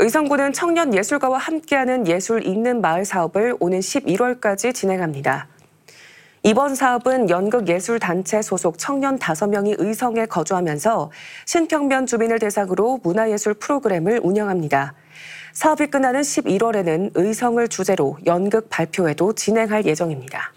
의성군은 청년 예술가와 함께하는 예술 읽는 마을 사업을 오는 11월까지 진행합니다. 이번 사업은 연극예술단체 소속 청년 5명이 의성에 거주하면서 신평면 주민을 대상으로 문화예술 프로그램을 운영합니다. 사업이 끝나는 11월에는 의성을 주제로 연극 발표회도 진행할 예정입니다.